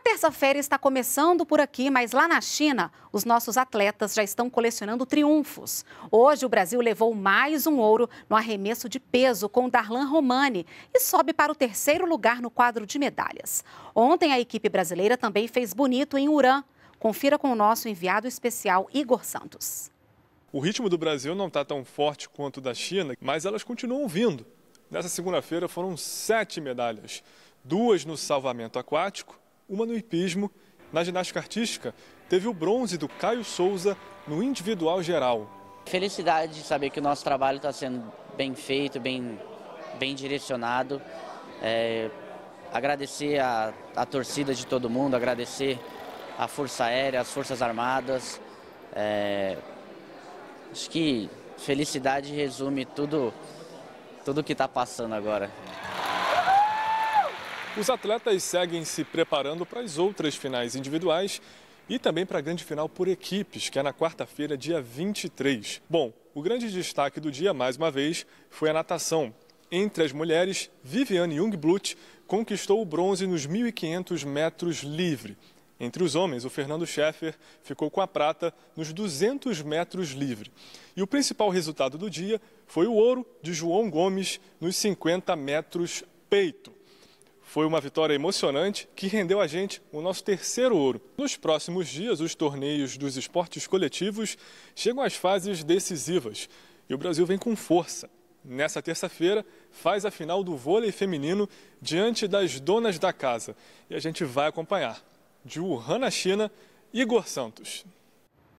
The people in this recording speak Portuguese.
A terça-feira está começando por aqui, mas lá na China, os nossos atletas já estão colecionando triunfos. Hoje, o Brasil levou mais um ouro no arremesso de peso com Darlan Romani e sobe para o terceiro lugar no quadro de medalhas. Ontem, a equipe brasileira também fez bonito em Urã. Confira com o nosso enviado especial, Igor Santos. O ritmo do Brasil não está tão forte quanto o da China, mas elas continuam vindo. Nessa segunda-feira foram sete medalhas: duas no salvamento aquático uma no hipismo. Na ginástica artística, teve o bronze do Caio Souza no individual geral. Felicidade de saber que o nosso trabalho está sendo bem feito, bem, bem direcionado. É, agradecer a, a torcida de todo mundo, agradecer a Força Aérea, as Forças Armadas. É, acho que felicidade resume tudo, tudo que está passando agora. Os atletas seguem se preparando para as outras finais individuais e também para a grande final por equipes, que é na quarta-feira, dia 23. Bom, o grande destaque do dia, mais uma vez, foi a natação. Entre as mulheres, Viviane Jungblut conquistou o bronze nos 1.500 metros livre. Entre os homens, o Fernando Scheffer ficou com a prata nos 200 metros livre. E o principal resultado do dia foi o ouro de João Gomes nos 50 metros peito. Foi uma vitória emocionante que rendeu a gente o nosso terceiro ouro. Nos próximos dias, os torneios dos esportes coletivos chegam às fases decisivas e o Brasil vem com força. Nessa terça-feira, faz a final do vôlei feminino diante das donas da casa. E a gente vai acompanhar. De Wuhan, na China, Igor Santos.